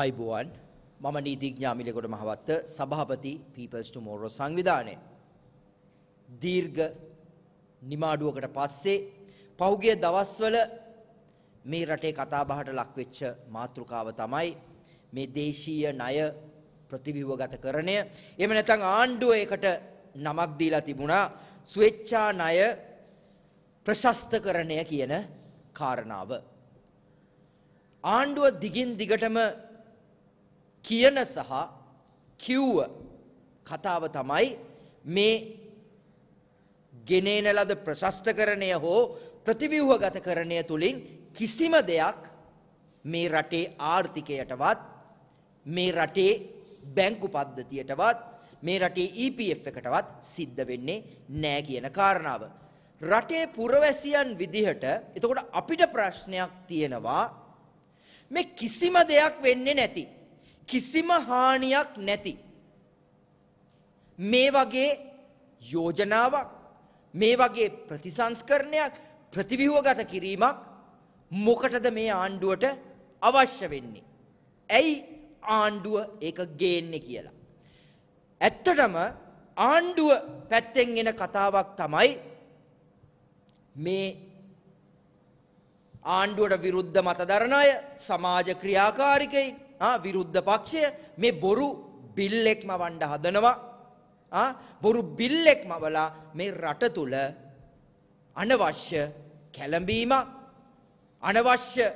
අයිබුවන් මම නීතිඥා මිලකොට මහවත්ත සභාපති people's tomorrow සංවිධානය. දීර්ඝ නිමාඩුවකට පස්සේ පහුගිය දවස්වල මේ රටේ කතාබහට ලක්වෙච්ච මාතෘකාව තමයි මේ දේශීය ණය ප්‍රතිවිවගත කරණය. එහෙම නැත්නම් ආණ්ඩුව ඒකට නමක් දීලා තිබුණා ස්වේච්ඡා ණය ප්‍රශස්තකරණය කියන කාරණාව. ආණ්ඩුව දිගින් දිගටම කියන සහ කිව්ව කතාව තමයි මේ ගෙනේන ලද ප්‍රශස්තකරණය හෝ ප්‍රතිව්‍යුහගතකරණය තුලින් කිසිම දෙයක් මේ රටේ ආර්ථිකයටවත් මේ රටේ බැංකු පද්ධතියටවත් මේ රටේ EPF එකටවත් සිද්ධ වෙන්නේ නෑ කියන කාරණාව. රටේ පුරවැසියන් විදිහට එතකොට අපිට ප්‍රශ්නයක් තියෙනවා මේ කිසිම දෙයක් වෙන්නේ නැති. කිසිම හානියක් නැති මේ වගේ යෝජනාවක් මේ වගේ ප්‍රතිසංස්කරණයක් ප්‍රතිවිහුවගත කිරීමක් මොකටද මේ ආණ්ඩුවට අවශ්‍ය වෙන්නේ ඇයි ආණ්ඩුව ඒක ගේන්නේ කියලා ඇත්තටම ආණ්ඩුව පැත්තෙන් එන කතාවක් තමයි මේ ආණ්ඩුවට විරුද්ධ මතදරණ අය සමාජ ක්‍රියාකාරිකයින් ආ විරුද්ධ පක්ෂය මේ බොරු බිල්ලෙක් මවන්න හදනවා. ආ බොරු බිල්ලෙක් මවලා මේ රට තුල අනවශ්‍ය කැළඹීමක් අනවශ්‍ය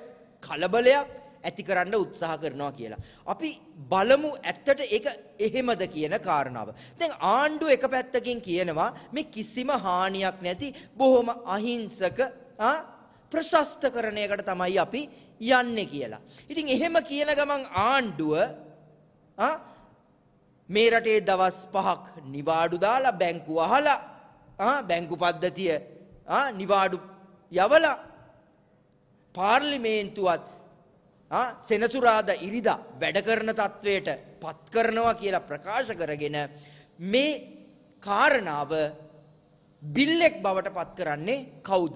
කලබලයක් ඇති කරන්න උත්සාහ කරනවා කියලා. අපි බලමු ඇත්තට ඒක එහෙමද කියන කාරණාව. දැන් ආණ්ඩුව එක පැත්තකින් කියනවා මේ කිසිම හානියක් නැති බොහොම අහිංසක ආ ප්‍රශස්තකරණයකට තමයි අපි යන්නේ කියලා. ඉතින් එහෙම කියන ගමන් ආණ්ඩුව මේ රටේ දවස් 5ක් නිවාඩු දාලා බැංකු අහලා ආ බැංකු පද්ධතිය ආ නිවාඩු යවලා පාර්ලිමේන්තුවත් ආ සෙනසුරාදා ඉරිදා වැඩ කරන තත්වයට පත් කරනවා කියලා ප්‍රකාශ කරගෙන මේ කාරණාව බිල්ලෙක් බවට පත් කරන්නේ කවුද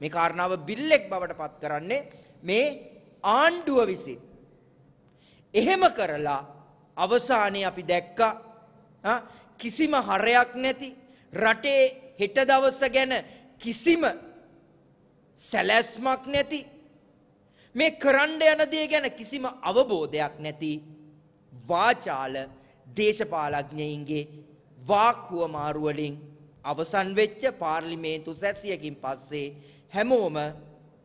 මේ කාරණාව බිල්ලෙක් බවට පත් කරන්නේ මේ ආණ්ඩුව විසින්. එහෙම කරලා අවසානයේ අපි දැක්කා කිසිම හරයක් නැති රටේ හෙට දවස ගැන කිසිම සැලැස්මක් නැති මේ කරන්න යන දේ ගැන කිසිම අවබෝධයක් නැති වාචාල දේශපාලඥයින්ගේ වාක්කුව මාරුවලින් අවසන් වෙච්ච පාර්ලිමේන්තු සැසියකින් පස්සේ හැමෝම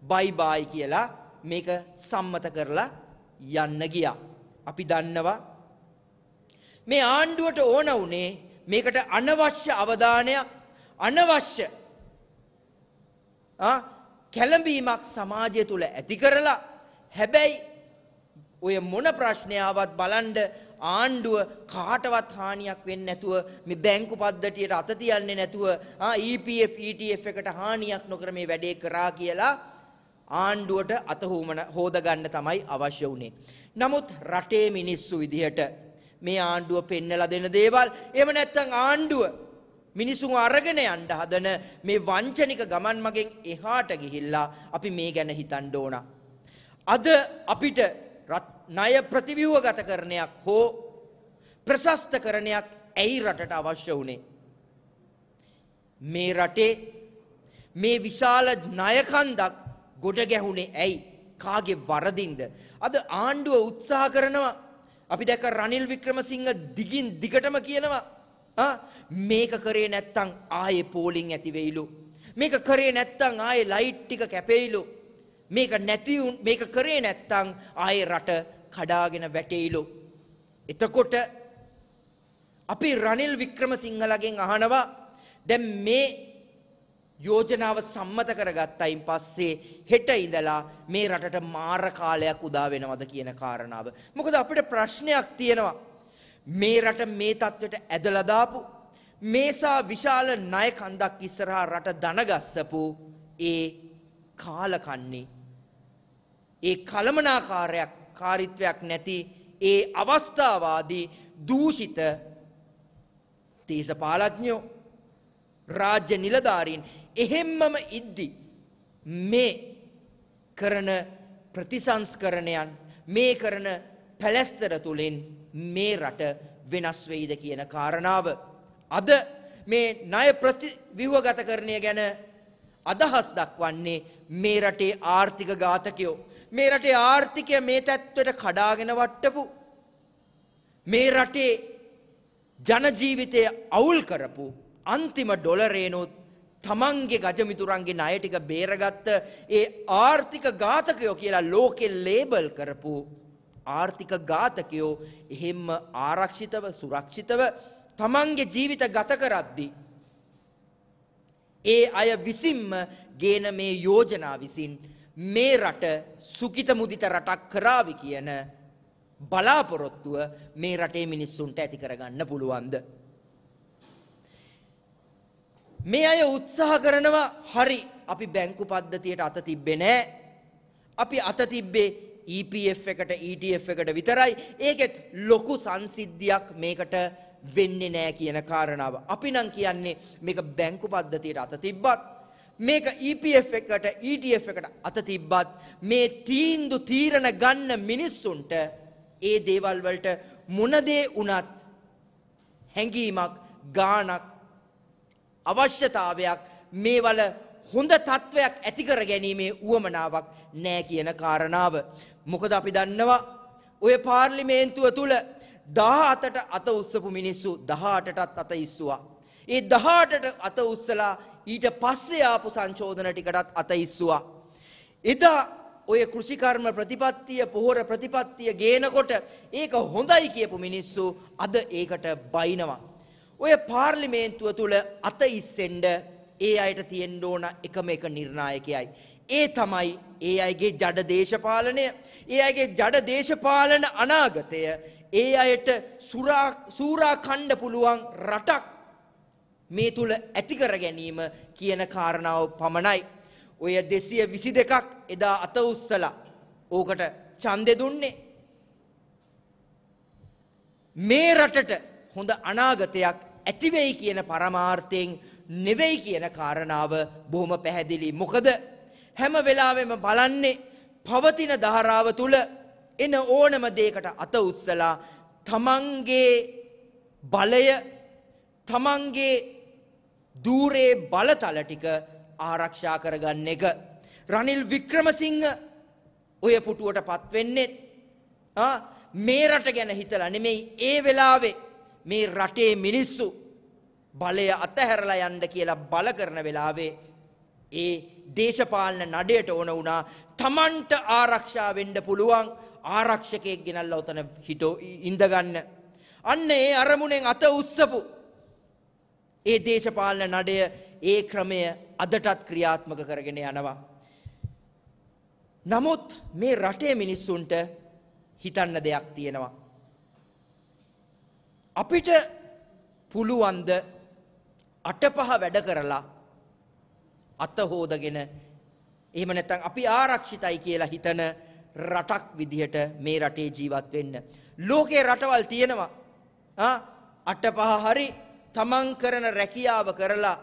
බයිබායි කියලා මේක සම්මත කරලා යන්න ගියා. අපි දන්නවා මේ ආණ්ඩුවට ඕන වුණේ මේකට අනවශ්‍ය අවධානයක් අනවශ්‍ය කැළඹීමක් සමාජය තුළ ඇති කරලා හැබැයි ඔය මොන ප්‍රශ්නයාවත් බලන්ඩ ආණ්ඩුව කාටවත් හානියක් වෙන්නේ නැතුව මේ බැංකු පද්ධතියට අත තියන්නේ නැතුව EPF ETF එකට හානියක් නොකර මේ වැඩේ කරා කියලා ආණ්ඩුවට අත හෝමන හොදගන්න තමයි අවශ්‍ය වුනේ. නමුත් රටේ මිනිස්සු විදිහට මේ ආණ්ඩුව පෙන්නලා දෙන දේවල් එහෙම නැත්නම් ආණ්ඩුව මිනිසුන් අරගෙන යන්න හදන මේ වංචනික ගමන් මගෙන් එහාට ගිහිල්ලා අපි මේ ගැන හිතන්න ඕන. අද අපිට ණය ප්‍රතිව්‍යුහගත කරණයක් හෝ ප්‍රශස්තකරණයක් ඇයි රටට අවශ්‍ය වුණේ මේ රටේ මේ විශාල ණයකන්දක් ගොඩ ගැහුණේ ඇයි කාගේ වරදින්ද අද ආණ්ඩුව උත්සාහ කරනවා අපි දැක රනිල් වික්‍රමසිංහ දිගින් දිගටම කියනවා මේක කරේ නැත්තම් ආයේ පෝලිං ඇති වෙයිලු මේක කරේ නැත්තම් ආයේ ලයිට් ටික කැපෙයිලු මේක නැති මේක කරේ නැත්තම් ආයේ රට කඩාගෙන වැටෙයිලු. එතකොට අපි රනිල් වික්‍රමසිංහලගෙන් අහනවා දැන් මේ යෝජනාව සම්මත කරගත්තයින් පස්සේ හෙට ඉඳලා මේ රටට මාර කාලයක් උදා වෙනවද කියන කාරණාව. මොකද අපිට ප්‍රශ්නයක් තියෙනවා. මේ රට මේ තත්ත්වයට ඇදලා දාපු මේසා විශාල ණය කන්දක් ඉස්සරහා රට දනගස්සපු ඒ කාලකන්ණි ඒ කළමනාකාරයක් කාරිත්වයක් නැති ඒ අවස්ථාවාදී දූෂිත දේශපාලඥයෝ රාජ්‍ය නිලධාරීන් එහෙම්මම ඉද්දි මේ කරන ප්‍රතිසංස්කරණයන් මේ කරන පැලැස්තර තුළින් මේ රට වෙනස් වෙයිද කියන කාරණාව අද මේ ණය ප්‍රති ව්‍යුහගතකරණය ගැන අදහස් දක්වන්නේ මේ රටේ ආර්ථික ඝාතකයෝ මේ රටේ ආර්ථිකය මේ තත්ත්වයට කඩාගෙන වට්ටපු මේ රටේ ජනජීවිතය අවුල් කරපු අන්තිම ඩොලරේනොත් තමන්ගේ ගජමිතුරන්ගේ ණය ටික බේරගත්ත ඒ ආර්ථික ඝාතකයෝ කියලා ලෝකෙ ලේබල් කරපු ආර්ථික ඝාතකයෝ එහෙම්ම ආරක්ෂිතව සුරක්ෂිතව තමන්ගේ ජීවිත ගත කරද්දී ඒ අය විසින්ම ගේන මේ යෝජනා විසින් මේ රට සුකිත මුදිත රටක් කරාවි කියන බලාපොරොත්තුව මේ රටේ මිනිස්සුන්ට ඇති කරගන්න පුළුවන්ද මේ අය උත්සාහ කරනවා හරි අපි බැංකු පද්ධතියට අත තිබ්බේ නෑ අපි අත තිබ්බේ EPF එකට ETF එකට විතරයි ඒකෙත් ලොකු සංසිද්ධියක් මේකට වෙන්නේ නෑ කියන කාරණාව අපි නම් කියන්නේ මේක බැංකු පද්ධතියට අත තිබ්බත් මේක EPF එකට ETF එකට අත තිබ්බත් මේ තීන්දු තීරණ ගන්න මිනිස්සුන්ට ඒ දේවල් වලට මොන දේ වුණත් හැඟීමක් ගාණක් අවශ්‍යතාවයක් මේවල හොඳ තත්වයක් ඇති කර ගැනීමේ උවමනාවක් නැහැ කියන කාරණාව. මොකද අපි දන්නවා ඔය පාර්ලිමේන්තුව තුල 18ට අත උස්සපු මිනිස්සු 18ටත් අත ඉස්සුවා. ඒ 18ට අත උස්සලා ඊට පස්සේ ආපු සංශෝධන ටිකටත් අත ඉස්සුවා. එදා ඔය කෘෂිකර්ම ප්‍රතිපත්තිය පොහොර ප්‍රතිපත්තිය ගේනකොට ඒක හොඳයි කියපු මිනිස්සු අද ඒකට බයිනවා. ඔය පාර්ලිමේන්තුව තුළ අත ඉස්සෙන්ඩ ඒ අයට තියෙන්න ඕන එකම එක නිර්ණායකයයි. ඒ තමයි ඒ අයගේ ජඩ දේශපාලනය ඒ අයගේ ජඩ දේශපාලන අනාගතය ඒ අයට සූරා කණ්ඩ පුළුවන් රටක් මේ තුල ඇති කර ගැනීම කියන කාරණාව පමණයි. ඔය 222ක් එදා අත උස්සලා ඕකට ඡන්දෙ දුන්නේ. මේ රටට හොඳ අනාගතයක් ඇති වෙයි කියන පරමාර්ථයෙන් නෙවෙයි කියන කාරණාව බොහොම පැහැදිලි. මොකද හැම වෙලාවෙම බලන්නේ පවතින ධාරාව තුල එන ඕනම දෙයකට අත උස්සලා තමන්ගේ බලය තමන්ගේ දූරේ බලතල ටික ආරක්ෂා කරගන්න එක. රනිල් වික්‍රමසිංහ ඔය පුටුවට පත් වෙන්නේ මේ රට ගැන හිතලා නෙමෙයි ඒ වෙලාවේ මේ රටේ මිනිස්සු බලය අතහැරලා යන්න කියලා බල කරන වෙලාවේ ඒ දේශපාලන නඩයට ඕන වුණා තමන්ට ආරක්ෂා වෙන්න පුළුවන් ආරක්ෂකයෙක් ගෙනල්ලා උතන හිටෝ ඉඳ ගන්න. අන්න ඒ අරමුණෙන් අත උස්සපු ඒ දේශපාලන නඩය ඒ ක්‍රමය අදටත් ක්‍රියාත්මක කරගෙන යනවා. නමුත් මේ රටේ මිනිස්සුන්ට හිතන්න දෙයක් තියෙනවා. අපිට පුළුවන්ද අටපහ වැඩ කරලා අත හෝදගෙන එහෙම නැත්නම් අපි ආරක්ෂිතයි කියලා හිතන රටක් විදිහට මේ රටේ ජීවත් වෙන්න. ලෝකේ රටවල් තියෙනවා. ආ අටපහ හරි තමන් කරන රැකියාව කරලා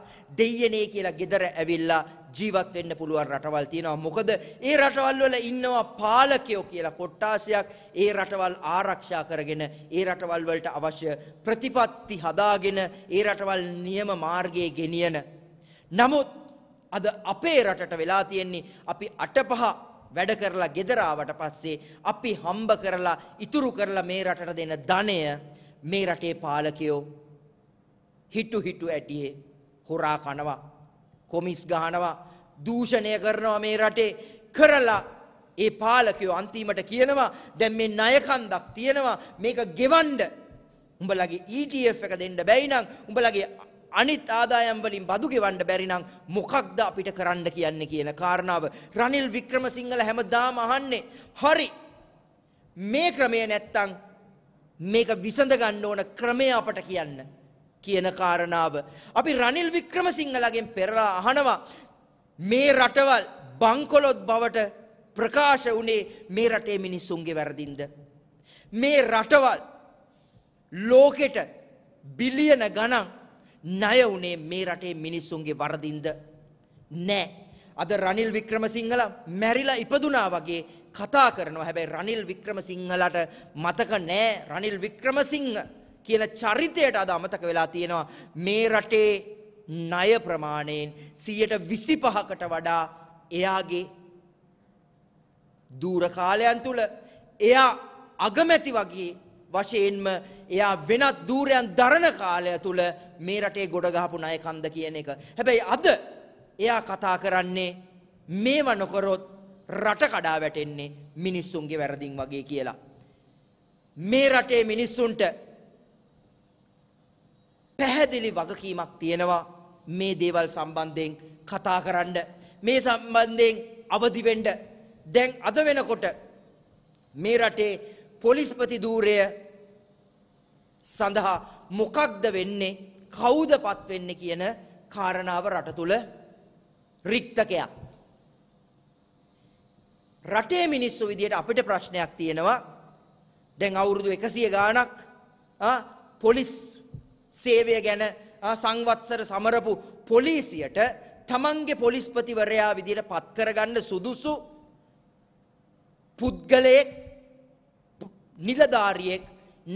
දෙයනේ කියලා gedara ඇවිල්ලා ජීවත් වෙන්න පුළුවන් රටවල් තියෙනවා. මොකද ඒ රටවල් වල ඉන්නවා පාලකයෝ කියලා කොට්ටාසයක් ඒ රටවල් ආරක්ෂා කරගෙන ඒ රටවල් වලට අවශ්‍ය ප්‍රතිපත්ති හදාගෙන ඒ රටවල් නියම මාර්ගයේ ගෙනියන. නමුත් අද අපේ රටට වෙලා තියෙන්නේ අපි අටපහ වැඩ කරලා gedaraවට පස්සේ අපි හම්බ කරලා ඉතුරු කරලා මේ රටට දෙන ධනය මේ රටේ පාලකයෝ හිටු හිටු ඇටියේ හොරා කනවා කොමිස් ගහනවා දූෂණය කරනවා මේ රටේ කරලා ඒ පාලකයෝ අන්තිමට කියනවා දැන් මේ ණයකන්දක් තියෙනවා මේක ගෙවන්න උඹලගේ ETF එක දෙන්න බැයි නම් උඹලගේ අනිත් ආදායම් වලින් බදු ගෙවන්න බැරි නම් මොකක්ද අපිට කරන්න කියන්නේ කියන කාරණාව රනිල් වික්‍රමසිංහල හැමදාම අහන්නේ හරි මේ ක්‍රමය නැත්තම් මේක විසඳ ගන්න ඕන ක්‍රමය අපට කියන්න කියන කාරණාව. අපි රනිල් වික්‍රමසිංහලගෙන් පෙරලා අහනවා මේ රටවල් බංකොලොත් බවට ප්‍රකාශ වුණේ මේ රටේ මිනිස්සුන්ගේ වැරදින්ද. මේ රටවල් ලෝකෙට බිලියන ගණන් ණය වුණේ මේ රටේ මිනිස්සුන්ගේ වරදින්ද නෑ. අද රනිල් වික්‍රමසිංහල මැරිලා ඉපදුනා වගේ කතා කරනවා හැබැයි රනිල් වික්‍රමසිංහලට මතක නෑ රනිල් වික්‍රමසිංහ කියන චරිතයට අද අමතක වෙලා තියෙනවා මේ රටේ ණය ප්‍රමාණයෙන් 125කට වඩා එයාගේ දූර කාලයන් තුල එයා අගමැති වගේ වශයෙන්ම එයා වෙනත් ධූරයන් දරන කාලය තුල මේ රටේ ගොඩ ගහපු ණය කන්ද කියන එක. හැබැයි අද එයා කතා කරන්නේ මේව නොකරොත් රට කඩා වැටෙන්නේ මිනිස්සුන්ගේ වැරදින් වගේ කියලා. මේ රටේ මිනිස්සුන්ට පැහැදිලි වගකීමක් තියෙනවා මේ දේවල් සම්බන්ධයෙන් කතා කරන්න මේ සම්බන්ධයෙන් අවදිවෙන්ඩ දැන් අද වෙනකොට මේ රටේ පොලිස්පති ධූරය සඳහා මොකක්ද වෙන්නේ කවුද පත් වෙන්නේ කියන කාරණාව රට තුල රික්තකයක් රටේ මිනිස්සු විදියට අපිට ප්‍රශ්නයක් තියෙනවා දැන් අවුරුදු 100 ගාණක් පොලිස් සේවය ගැන සංවත්සර සමරපු පොලිසියට තමන්ගේ පොලිස්පතිවරයා විදිහට පත් කරගන්න සුදුසු පුද්ගලයෙක් නිලධාරියෙක්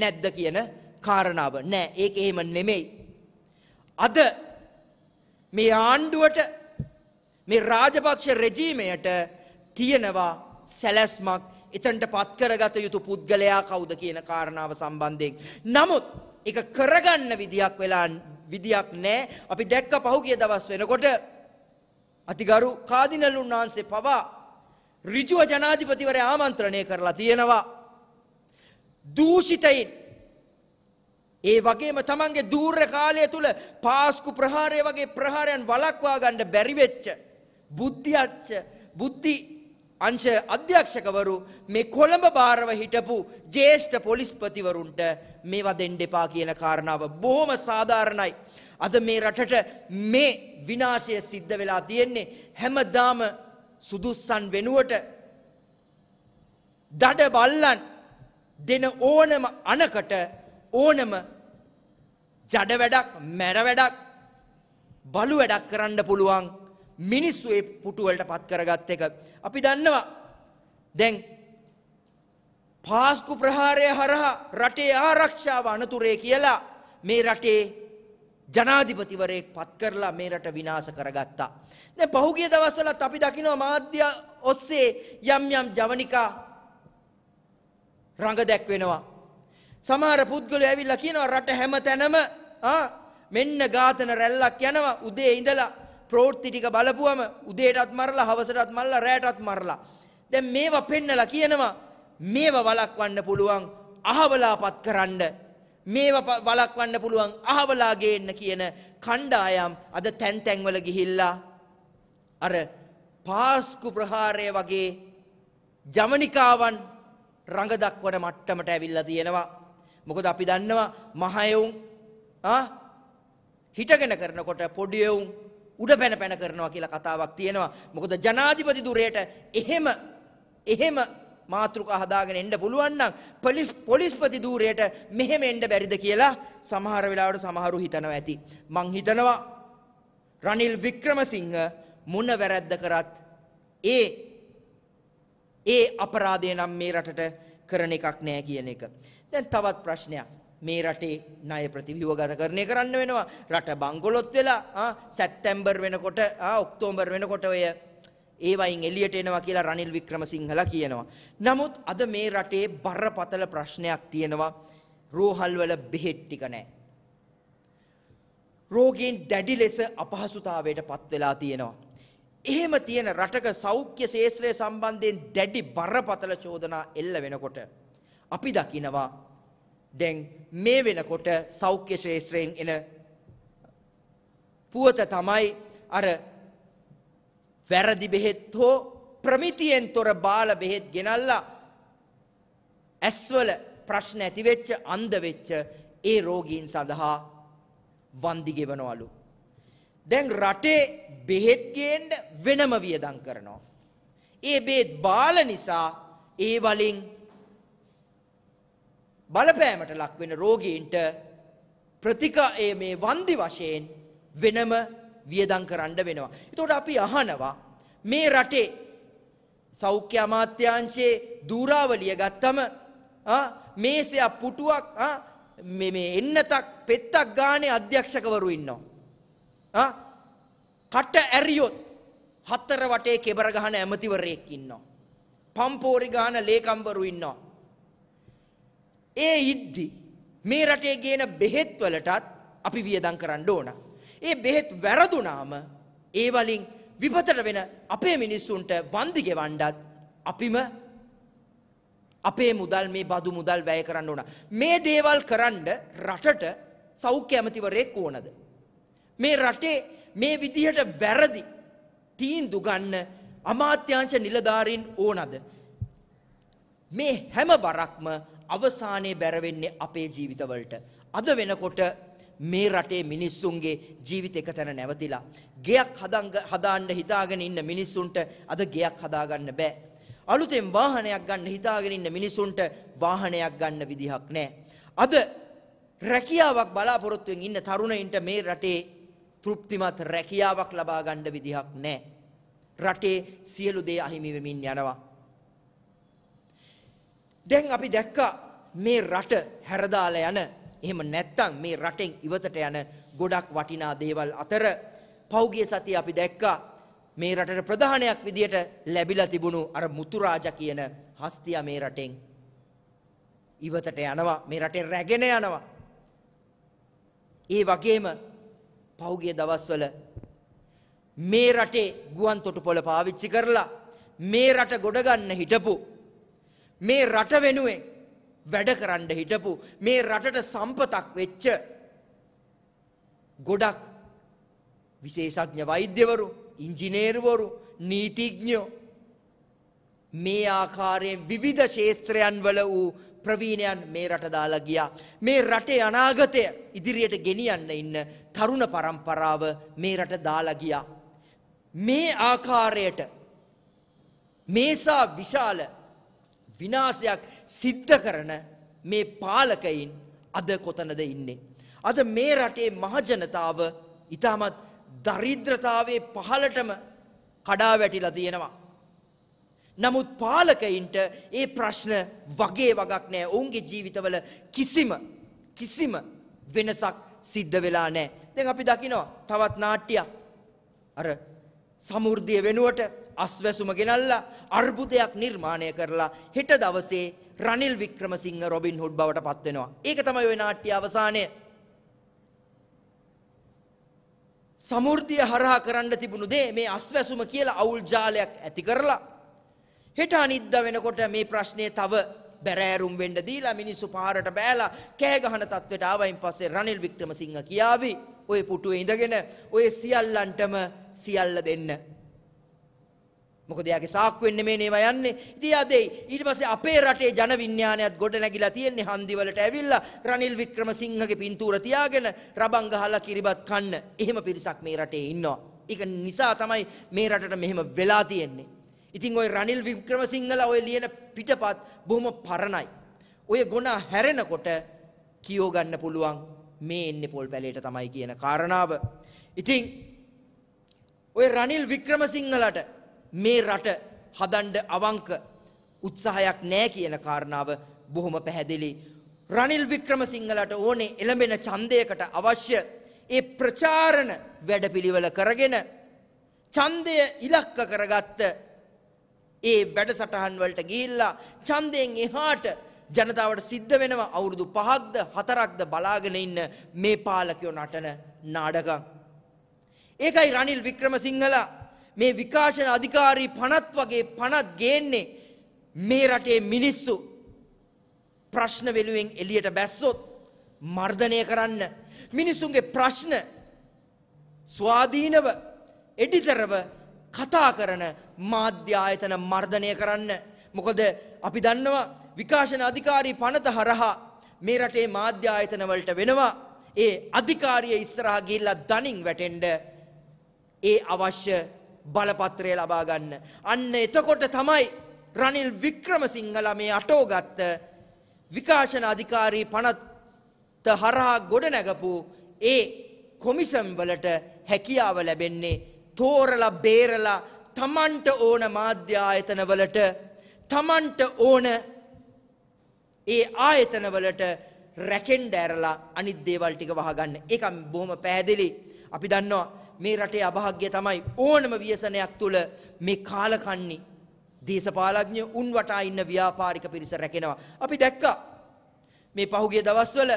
නැද්ද කියන කාරණාව නෑ ඒක එහෙම නෙමෙයි අද මේ ආණ්ඩුවට මේ රාජපක්ෂ රෙජීමයට තියෙනවා සැලැස්මක් එතනට පත් කරගත යුතු පුද්ගලයා කවුද කියන කාරණාව සම්බන්ධයෙන් නමුත් ඒක කරගන්න විදියක් වෙලා විදියක් නැහැ. අපි දැක්ක පහුගිය දවස් වෙනකොට අතිගරු කාදිනල් උන්වහන්සේ පවා ඍජුව ජනාධිපතිවරයා ආමන්ත්‍රණය කරලා තියෙනවා. දූෂිතයින් ඒ වගේම තමන්ගේ දූර කාලය තුල පාස්කු ප්‍රහාරය වගේ ප්‍රහාරයන් වළක්වා ගන්න බැරි වෙච්ච බුද්ධියච්ච බුද්ධි අංශ අධ්‍යක්ෂකවරු මේ කොළඹ භාරව හිටපු ජේෂ්ඨ පොලිස්පතිවරුන්ට මේවා දෙන්න එපා කියන කාරණාව බොහොම සාධාරණයි. අද මේ රටට මේ විනාශය සිද්ධ වෙලා තියෙන්නේ හැමදාම සුදුස්සන් වෙනුවට දඩ බල්ලන් දෙන ඕනම අනකට ඕනම ජඩ වැඩක් මැර වැඩක් බලු වැඩක් කරන්න පුළුවන් මිනිස්සු ඒ පුටුවලට පත් කරගත් එක. අපි දන්නවා දැන් පාස්කු ප්‍රහාරය හරහා රටේ ආරක්ෂාව අනතුරේ කියලා මේ රටේ ජනාධිපතිවරයෙක් පත් කරලා මේ රට විනාශ කරගත්තා. දැන් පහුගිය දවස්වලත් අපි දකිනවා මාධ්‍ය ඔස්සේ යම් යම් ජවනිකා රඟ දැක්වෙනවා. සමහර පුද්ගලයෝ ඇවිල්ලා කියනවා රට හැමතැනම ආ මෙන්න ඝාතන රැල්ලක් යනවා උදේ ඉඳලා ප්‍රෝට්ති ටික බලපුවම උදේටත් මරලා හවසටත් මරලා රැටත් මරලා. දැන් මේවා පෙන්නලා කියනවා මේව වලක්වන්න පුළුවන් අහවලාපත් කරන්න. මේව වලක්වන්න පුළුවන් අහවලා ගේන්න කියන කණ්ඩායම් අද තැන් තැන්වල ගිහිල්ලා අර පාස්කු ප්‍රහාරය වගේ ජමනිකාවන් රඟ දක්වන මට්ටමට ඇවිල්ලා තියෙනවා. මොකද අපි දන්නවා මහයවුන් හිටගෙන කරනකොට පොඩියවුන් උඩ පැන පැන කරනවා කියලා කතාවක් තියෙනවා. මොකද ජනාධිපති දුරයට එහෙම එහෙම මාතෘකා හදාගෙන එන්න පුළුවන් නම් පොලිස් පොලිස්පති ධූරයට මෙහෙම එන්න බැරිද කියලා සමහර වෙලාවට සමහරු හිතනවා ඇති. මං හිතනවා රනිල් වික්‍රමසිංහ මොන වැරද්ද කරත් ඒ ඒ අපරාධය නම් මේ රටට කරන එකක් නෑ කියන එක. දැන් තවත් ප්‍රශ්නයක්. මේ රටේ ණය ප්‍රතිව්‍යුහගත කරණය කරන්න වෙනවා. රට බංකොලොත් වෙලා සැප්තැම්බර් වෙනකොට ඔක්තෝබර් වෙනකොට ඔය ඒවයින් එලියට එනවා කියලා රනිල් වික්‍රමසිංහලා කියනවා. නමුත් අද මේ රටේ බරපතල ප්‍රශ්නයක් තියෙනවා. රෝහල්වල බෙහෙත් ටික නැහැ. රෝගීන් දැඩි ලෙස අපහසුතාවයට පත් වෙලා තියෙනවා. එහෙම තියෙන රටක සෞඛ්‍ය ශේත්‍රය සම්බන්ධයෙන් දැඩි බරපතල චෝදනා එල්ල වෙනකොට අපි දකිනවා දැන් මේ වෙනකොට සෞඛ්‍ය ශාස්ත්‍රයෙන් එන පුවත තමයි අර වැරදි බෙහෙත් හෝ ප්‍රමිතියෙන් තොර බාල බෙහෙත් ගෙනල්ලා ඇස්වල ප්‍රශ්න ඇති වෙච්ච අන්ධ වෙච්ච ඒ රෝගීන් සඳහා වන්දි ගෙවනවලු. දැන් රටේ බෙහෙත් ගේන්න වෙනම වියදම් කරනවා. ඒ බෙහෙත් බාල නිසා ඒ වලින් බලපෑමට ලක්වෙන රෝගීන්ට ප්‍රතිකායේ මේ වන්දි වශයෙන් වෙනම වියදම් කරන්න වෙනවා. එතකොට අපි අහනවා මේ රටේ සෞඛ්‍ය අමාත්‍යාංශයේ දූරාවලිය ගත්තම මේසයක් පුටුවක් මේ එන්නතක් පෙත්තක් ගානේ අධ්‍යක්ෂකවරු ඉන්නවා. කට ඇරියොත් හතර වටේ කෙබර ගහන ඇමතිවරයෙක් ඉන්නවා. පම්පෝරි ගහන ලේකම්වරු ඉන්නවා. ඒ ඉද්දි මේ රටේ ගේන බෙහෙත් වලටත් අපි වියදම් කරන්න ඕන. ඒ බෙහෙත් වැරදුනාම ඒ වලින් විපතට වෙන අපේ මිනිස්සුන්ට වන්දි ගෙවන්නත් අපිම අපේ මුදල් මේ බදු මුදල් වැය කරන්න ඕන. මේ දේවල් කරන්න රටට සෞඛ්‍ය ඇමතිවරයෙක් ඕනද? මේ රටේ මේ විදිහට වැරදි තීන්දු ගන්න අමාත්‍යාංශ නිලධාරීන් ඕනද? මේ හැම බරක්ම අවසානයේ බැර අපේ ජීවිතවලට. අද වෙනකොට මේ රටේ මිනිස්සුන්ගේ ජීවිත එක තැන නැවතිලා. ගෙයක් හදාන්න හිතාගෙන ඉන්න මිනිස්සුන්ට අද ගෙයක් හදාගන්න බෑ. අලුතෙන් වාහනයක් ගන්න හිතාගෙන ඉන්න මිනිසුන්ට වාහනයක් ගන්න විදිහක් නෑ. අද රැකියාවක් බලාපොරොත්තුවෙන් ඉන්න තරුණයින්ට මේ රටේ තෘප්තිමත් රැකියාවක් ලබා ගන්න විදිහක් නෑ. රටේ සියලු දේ අහිමි වෙමින් යනවා. දැන් අපි දැක්කා මේ රට හැරදාලා යන එහෙම නැත්තම් මේ රටෙන් ඉවතට යන ගොඩක් වටිනා දේවල් අතර පෞගිය සතිය අපි දැක්කා මේ රටට ප්‍රධානයක් විදියට ලැබිලා තිබුණු අර මුතුරාජා කියන හස්තියා මේ රටෙන් ඉවතට යනවා මේ රටේ රැගෙන යනවා ඒ වගේම පෞගිය දවස්වල මේ රටේ ගුවන් තොටුපොළ පාවිච්චි කරලා මේ රට ගොඩගන්න හිටපු මේ රට වෙනුවෙන් වැඩ කරන්න හිටපු මේ රටට සම්පතක් වෙච්ච ගොඩක් විශේෂඥ වෛද්‍යවරු, ඉංජිනේරුවරු, නීතිඥයෝ මේ ආකාරයෙන් විවිධ ශේත්‍රයන් වල වූ ප්‍රවීණයන් මේ රට දාලා ගියා. මේ රටේ අනාගතය ඉදිරියට ගෙනියන්න ඉන්න තරුණ පරම්පරාව මේ රට දාලා ගියා. මේ ආකාරයට මේසා විශාල විනාශයක් සිද්ධ කරන මේ පාලකයින් අද කොතනද ඉන්නේ. අද මේ රටේ මහජනතාව ඉතාමත් දරිද්‍රතාවේ පහලටම කඩා වැටිලා තියෙනවා. නමුත් පාලකයින්ට ඒ ප්‍රශ්න වගේ වගක් නෑ ඔවුන්ගේ ජීවිතවල කිසිම කිසිම වෙනසක් සිද්ධ වෙලා නෑ. දැන් අපි දකිනවා තවත් නාට්‍යයක්. අර සමෘද්ධිය වෙනුවට අස්වැසුම ගෙනල්ලා අර්බුදයක් නිර්මාණය කරලා හෙට දවසේ රනිල් වික්‍රමසිංහ රොබින් හුඩ් බවට පත් වෙනවා. ඒක තමයි ওই නාට්‍ය අවසානය. සමෘද්ධිය හරහා කරන්න තිබුණු දේ මේ අස්වැසුම කියලා අවුල් ජාලයක් ඇති කරලා හෙට අනිද්දා වෙනකොට මේ ප්‍රශ්නේ තව බැරෑරුම් වෙන්න දීලා මිනිස්සු පාරට බෑලා කෑ ගහන තත්වයට ආවයින් පස්සේ රනිල් වික්‍රමසිංහ කියාවි ඔය පුටුවේ ඉඳගෙන ඔය සියල්ලන්ටම සියල්ල දෙන්න මොකද එයාගේ සාක්කුවෙන් නෙමෙයි නේවා යන්නේ. ඉතින් එයා දෙයි. ඊට පස්සේ අපේ රටේ ජන විඥානයත් ගොඩ නැගිලා තියෙන්නේ හන්දිවලට ඇවිල්ලා රනිල් වික්‍රමසිංහගේ පින්තූර තියාගෙන රබන් ගහලා කිරිබත් කන්න. එහෙම පිරිසක් මේ රටේ ඉන්නවා. ඒක නිසා තමයි මේ රටට මෙහෙම වෙලා තියෙන්නේ. ඉතින් ওই රනිල් වික්‍රමසිංහලා ওই ලියන පිටපත් බොහොම පරණයි. ඔය ගොන හැරෙනකොට කියෝ ගන්න පුළුවන් මේ එන්නේ පොල් පැලේට තමයි කියන කාරණාව. ඉතින් ඔය රනිල් වික්‍රමසිංහලට මේ රට හදන්ඩ අවංක උත්සාහයක් නෑ කියන කාරණාව බොහොම පැහැදිලි. රනිල් වික්‍රමසිංහලට ඕනේ එළඹෙන ඡන්දයකට අවශ්‍ය ඒ ප්‍රචාරණ වැඩපිළිවෙල කරගෙන ඡන්දය ඉලක්ක කරගත්ත ඒ වැඩසටහන් වලට ගිහිල්ලා ඡන්දයෙන් එහාට ජනතාවට සිද්ධ වෙනවා අවුරුදු 5ක්ද 4ක්ද බලාගෙන ඉන්න මේ පාලකයෝ නටන නාඩගම්. ඒකයි රනිල් වික්‍රමසිංහලා මේ විකාශන අධිකාරී පනත් වගේ පනත් ගේන්නේ මේ රටේ මිනිස්සු ප්‍රශ්න වෙනුවෙන් එළියට බැස්සොත් මර්ධනය කරන්න මිනිසුන්ගේ ප්‍රශ්න ස්වාධීනව එඩිතරව කතා කරන මාධ්‍ය ආයතන මර්ධනය කරන්න මොකද අපි දන්නවා විකාශන අධිකාරී පනත හරහා මේ රටේ මාධ්‍ය ආයතන වලට වෙනවා ඒ අධිකාරිය ඉස්සරහා ගිහිල්ලා දණින් වැටෙන්න ඒ අවශ්‍ය බලපත්‍රය ලබා ගන්න. අන්න එතකොට තමයි රනිල් වික්‍රමසිංහල මේ අටෝගත්ත විකාශන අධිකාරී පනත් හරහා ගොඩ නැගපු ඒ කොමිසම් වලට හැකියාව ලැබෙන්නේ තෝරලා බේරලා තමන්ට ඕන මාධ්‍ය ආයතන වලට තමන්ට ඕන ඒ ආයතන වලට රැකෙන්ඩ ඇරලා අනිත් දේවල් ටික වහගන්න. ඒක බොහොම පැහැදිලි. අපි දන්නවා මේ රටේ අභාග්‍ය තමයි ඕනම ව්‍යසනයක් තුළ මේ කාලකන්නේ දේශපාලඥ උන් වටා ඉන්න ව්‍යාපාරික පිරිස රැකෙනවා. අපි දැක්කා මේ පහුගිය දවස්වල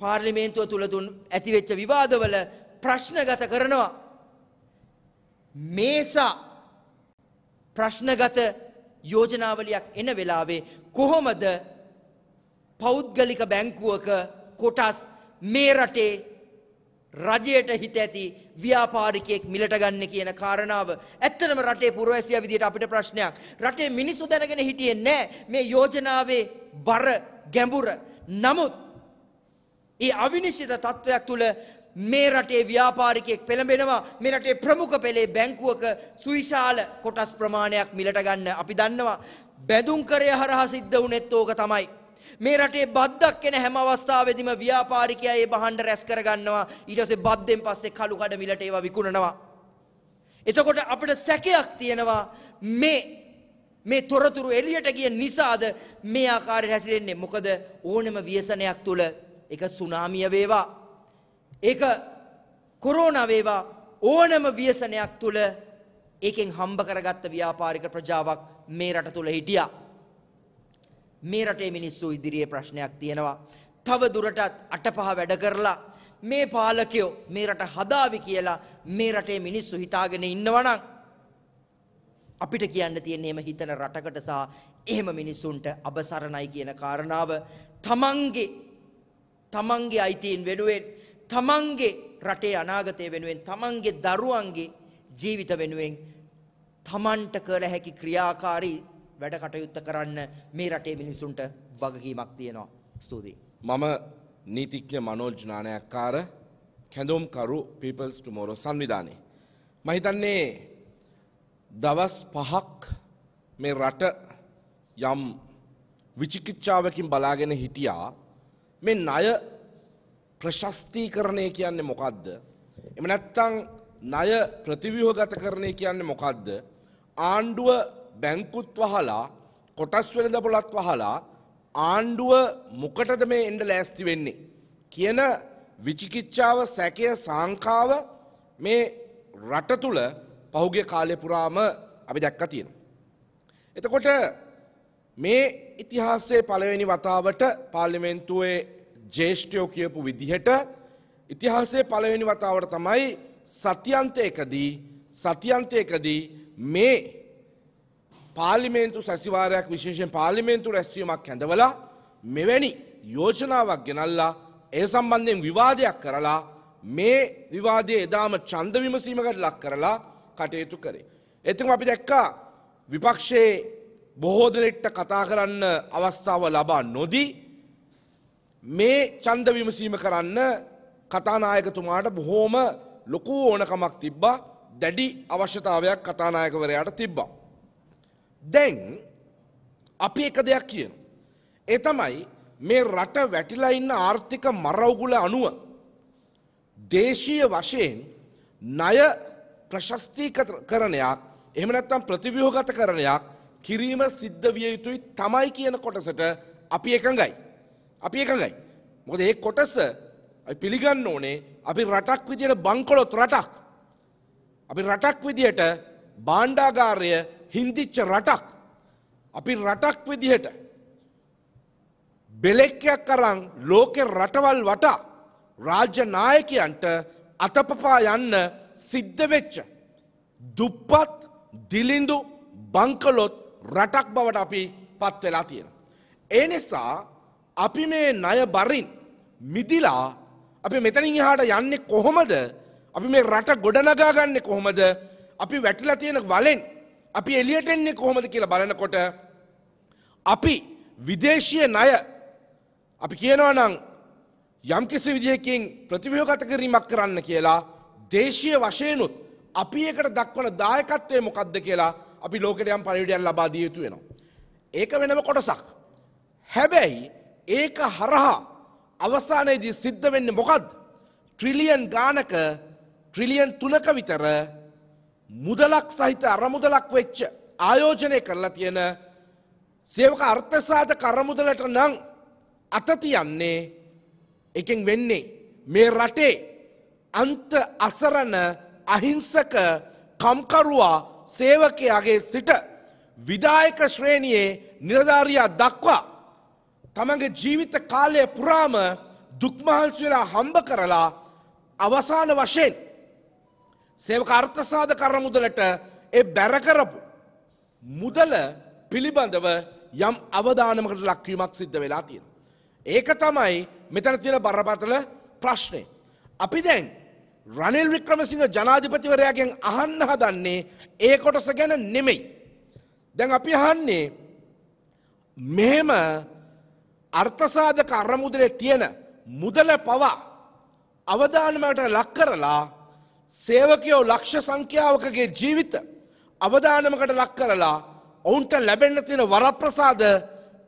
පාර්ලිමේන්තුව තුළ තුන් ඇතිවෙච්ච විවාදවල ප්‍රශ්නගත කරනවා. මේසා ප්‍රශ්නගත යෝජනාවලියක් එන වෙලාවේ කොහොමද පෞද්ගලික බැංකුවක කොටස් මේ රටේ රජයට හිත ඇති ව්‍යාපාරිකයෙක් මිලට ගන්න කියන කාරණාව ඇත්තටම රටේ පුරවැසියා විදිහට අපිට ප්‍රශ්නයක්. රටේ මිනිස්සු දැනගෙන හිටියේ නැහැ මේ යෝජනාවේ බර ගැඹුර. නමුත් ඒ අවිනිශ්චිත තත්වයක් තුළ මේ රටේ ව්‍යාපාරිකයෙක් පෙළඹෙනවා මේ රටේ ප්‍රමුඛ පෙළේ බැංකුවක සුවිශාල කොටස් ප්‍රමාණයක් මිලට ගන්න අපි දන්නවා. බැඳුම් කරය හරහා සිද්ධ වුණෙත් ඕක තමයි. මේ රටේ බද්දක් එන හැම අවස්ථාවෙදිම ව්‍යාපාරිකයා ඒ බහණ්ඩ රැස් කරගන්නවා ඊට පස්සේ බද්දෙන් පස්සේ කළු කඩ මිලට ඒවා විකුණනවා එතකොට අපිට සැකයක් තියෙනවා මේ මේ තොරතුරු එළියට ගිය නිසාද මේ ආකාරයට හැසිරෙන්නේ මොකද ඕනෙම ව්‍යසනයක් තුළ ඒක සුනාමිය වේවා ඒක කොරෝනා වේවා ඕනම ව්‍යසනයක් තුළ ඒකෙන් හම්බ කරගත්ත ව්‍යාපාරික ප්‍රජාවක් මේ රට තුළ හිටියා මේ රටේ මිනිස්සු ඉදිරියේ ප්‍රශ්නයක් තියෙනවා. තව දුරටත් අටපහ වැඩ කරලා මේ පාලකයෝ මේ රට හදාවි කියලා මේ රටේ මිනිස්සු හිතාගෙන ඉන්නවනම් අපිට කියන්න තියෙන එහෙම හිතන රටකට සහ එහෙම මිනිස්සුන්ට අබසරණයි කියන කාරණාව තමන්ගේ තමන්ගේ අයිතීන් වෙනුවෙන් තමන්ගේ රටේ අනාගතය වෙනුවෙන් තමන්ගේ දරුවන්ගේ ජීවිත වෙනුවෙන් තමන්ට කළ හැකි ක්‍රියාකාරී වැඩ කටයුත්ත කරන්න මේ රටේ මිනිසුන්ට වගකීමක් තියෙනවා. ස්තුතියි. මම නීතිඥ මනෝජ් ඥානයක්කාර කැඳුම්කරු People's Tomorrow සංවිධානයේ. මම හිතන්නේ දවස් පහක් මේ රට යම් විචිකිච්ඡාවකින් බලාගෙන හිටියා මේ ණය ප්‍රශස්තීකරණය කියන්නේ මොකද්ද? එම නැත්තම් ණය ප්‍රතිව්‍යුහගත කරණය කියන්නේ මොකද්ද? ආණ්ඩුව බැංකුත් වහලා කොටස් වෙළඳ පොළත් වහලා ආණ්ඩුව මොකටද මේ එන්න ලෑස්ති වෙන්නේ කියන විචිකිච්ඡාව සැකය සංකාව මේ රට තුල පහුගිය කාලය පුරාම අපි දැක්කා තියෙනවා. එතකොට මේ ඉතිහාසයේ පළවෙනි වතාවට පාර්ලිමේන්තුවේ ජේෂ්ඨයෝ කියපු විදිහට ඉතිහාසයේ පළවෙනි වතාවට තමයි සත්‍යන්තයකදී සත්‍යන්තයකදී මේ පාලිමේන්තු සැසිවාරයක් විශේෂෙන් පාලිමේන්තු රැස්වීමක් හැඳවලා මෙවැනි යෝජනාවක් ගෙනල්ලා ඒ සම්බන්ධයෙන් විවාදයක් කරලා මේ විවාදය එදාම චන්ද විමසීමකට ලක් කරලා කටයුතු කරේ. එතින් අපි දැක්කා විපක්ෂයේ බොහෝදනෙට්ට කතා කරන්න අවස්ථාව ලබා නොදී මේ චන්ද විමසීම කරන්න කතානායකතුමාට බොහෝම ලොකු ඕනකමක් තිබ්බා දැඩි අවශ්‍යතාවයක් කතානායකවරයාට තිබ්බා. දැන් අපි එක දෙයක් කියන. ඒ තමයි මේ රට වැටිලා ඉන්න ආර්ථික මරවුගුල අනුව දේශීය වශයෙන් ණය ප්‍රශස්තිකරණයක් එහෙම නැත්නම් ප්‍රතිව්‍යුහගතකරණයක් කිරීම සිද්ධ විය යුතුයි තමයි කියන කොටසට අපි එකඟයි. අපි එකඟයි. මොකද ඒ කොටස අපි පිළිගන්න ඕනේ අපි රටක් විදියට බංකොලොත් රටක්. අපි රටක් විදියට භාණ්ඩාගාරය හින්දිච්ච රටක් අපි රටක් විදිහට බෙලෙක්කයක් කරන් ලෝකෙ රටවල් වටා රාජ්‍ය නායකයන්ට අතපපා යන්න සිද්ධ වෙච්ච දුප්පත් දිලිඳු බංකලොත් රටක් බවට අපි පත් වෙලා තියෙන. ඒ නිසා අපි මේ ණය බරින් මිදිලා අපි මෙතනින් එහාට යන්නේ කොහොමද? අපි මේ රට ගොඩනගා ගන්නෙ කොහොමද? අපි වැටිලා තියෙන වලෙන් අපි එලියට එන්නේ කොහොමද කියලා බලනකොට අපි විදේශීය ණය අපි කියනවා නම් යම්කිසි විදියකින් ප්‍රතිව්‍යුහගත කිරීමක් කරන්න කියලා දේශීය වශයෙන්ුත් අපි ඒකට දක්වන දායකත්වය මොකක්ද කියලා අපි ලෝකෙට යම් පණිවිඩයක් ලබා දිය යුතු වෙනවා. ඒක වෙනම කොටසක්. හැබැයි ඒක හරහා අවසානයේදී සිද්ධ වෙන්නේ මොකද්ද? ට්‍රිලියන් ගානක ට්‍රිලියන් 3ක විතර මුදලක් සහිත අරමුදලක් වෙච්ච ආයෝජනය කරලා තියෙන සේවක අර්ථසාධ කරමුදලට නම් අත තියන්නේ එකෙන් වෙන්නේ මේ රටේ අන්ත අසරණ අහිංසක කම්කරුවා සේවකයාගේ සිට විදායක ශ්‍රේණියේ නිලධාරියා දක්වා තමගේ ජීවිත කාලය පුරාම දුක්මහන්සවෙලා හම්බ කරලා අවසාන වශයෙන් සේවක අර්ථසාධ කර මුදලට ඒ බැර කරපු මුදල පිළිබඳව යම් අවධානමකට ලක්වීමක් සිද්ධ වෙලා තියෙන. ඒක තමයි මෙතන තියෙන බරපතල ප්‍රශ්නය. අපි දැන් රනිල් වික්‍රමසිංහ ජනාධිපතිවරයාගෙන් අහන්න හදන්නේ ඒ කොටස ගැන නෙමෙයි. දැන් අපි අහන්නේ මෙහෙම අර්ථසාධක අරමුදලේ තියෙන මුදල පවා අවධානමකට ලක් කරලා සේවකයෝ ලක්ෂ සංඛ්‍යාවකගේ ජීවිත අවධානමකට ලක් කරලා ඔවුන්ට ලැබෙන්න තියෙන වරප්‍රසාද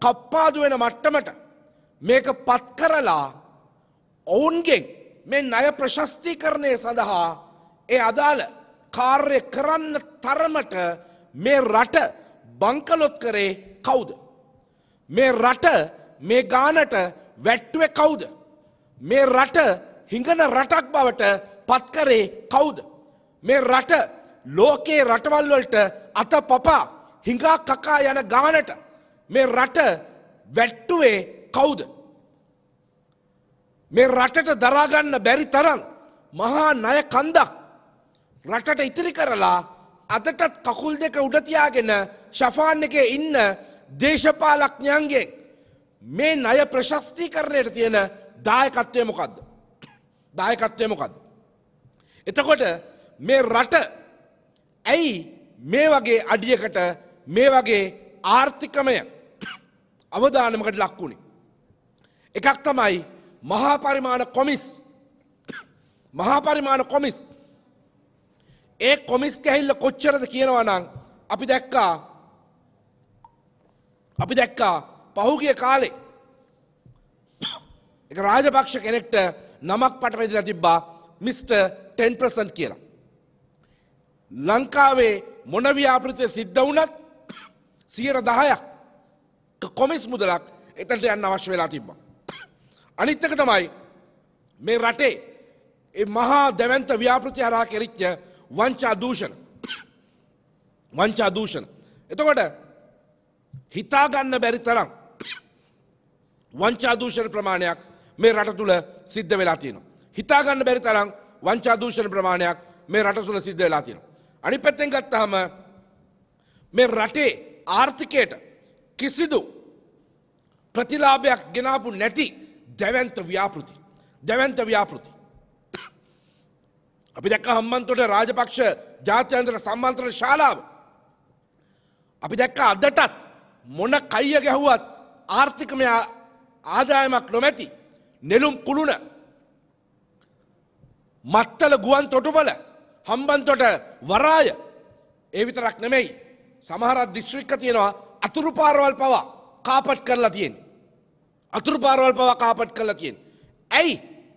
කප්පාදු වෙන මට්ටමට මේක පත් කරලා ඔවුන්ගෙන් මේ ණය ප්‍රශස්තිකරණය සඳහා ඒ අදාළ කාර්ය කරන්න තරමට මේ රට බංකලොත් කරේ කවුද? මේ රට මේ ගානට වැට්ටුවේ කවුද? මේ රට හිඟන රටක් බවට පත්කරේ කවුද. මේ රට ලෝකයේ රටවල්වලට අත පපා හිඟා කකා යන ගානට මේ රට වැට්ටුවේ කවුද. මේ රටට දරාගන්න බැරි තරම් මහා ණය කන්දක් රටට ඉතිරි කරලා අදටත් කකුල් දෙක උඩතියාගෙන ශෆාන් එකේ ඉන්න දේශපාලඥයන්ගේ මේ ණය ප්‍රශස්තිකරණයට තියෙන දායකත්වය මොකද්ද? දායකත්වය මොකද්ද? එතකොට මේ රට ඇයි මේ වගේ අඩියකට මේ වගේ ආර්ථිකමය අවධානමකට ලක්වුණේ. එකක් තමයි මහාපරිමාණ කොමිස් මහාපරිමාණ කොමිස් ඒ කොමිස් කැහිල්ල කොච්චරද කියනවා නම් අපි දැක්කා අපි දැක්කා පහුගිය කාලේ එක රාජපක්ෂ කෙනෙක්ට නමක් පටමැදිලා තිබ්බා මිස්ටර් ටෙන් ප්‍රසන්් කියලා. ලංකාවේ මොනව්‍යාපෘතය සිද්ධ වනත් සියර දහයක් කොමිස් මුදලක් එතට යන්න අවශ්‍ය වෙලා තිබ්බ. අනිත්තක තමයි මේ රටේ මහා දැවන්ත ව්‍යාපෘති හරා කෙරිච්ච වංචා දූෂණ වංචා දූෂණ. එතකොට හිතාගන්න බැරි තරම් වංචා දූෂණ ප්‍රමාණයක් මේ රට තුළ සිද්ධ වෙලා තියෙනවා. හිතාගන්න බැරි තරම් වංචා දූෂණ ප්‍රමාණයක් මේ රට තුළ සිද්ධ වෙලා තියෙනවා. අනිත් පැත්තෙන් ගත්තාම මේ රටේ ආර්ථිකයට කිසිදු ප්‍රතිලාභයක් ගෙනාපු නැති දැවන්ත ව්‍යාපෘති. දැවන්ත ව්‍යාපෘති. අපි දැක්ක හම්බන්තොට රාජපක්ෂ ජාත්‍යන්තර සම්මන්ත්‍රණ ශාලාව. අපි දැක්ක අදටත් මොන කයිය ගැහුවත් ආර්ථිකමය ආදායමක් නොමැති නෙළුම් කුළුණ මත්තල ගුවන් තොටුපල හම්බන්තොට වරාය ඒ විතරක් නෙමෙයි සමහරක් දිස්ත්‍රික්ක තියෙනවා අතුරු පාරවල් පවා කාපට් කරලා තියෙන. අතුරු පාරවල් පවා කාපට් කරලා තියෙන. ඇයි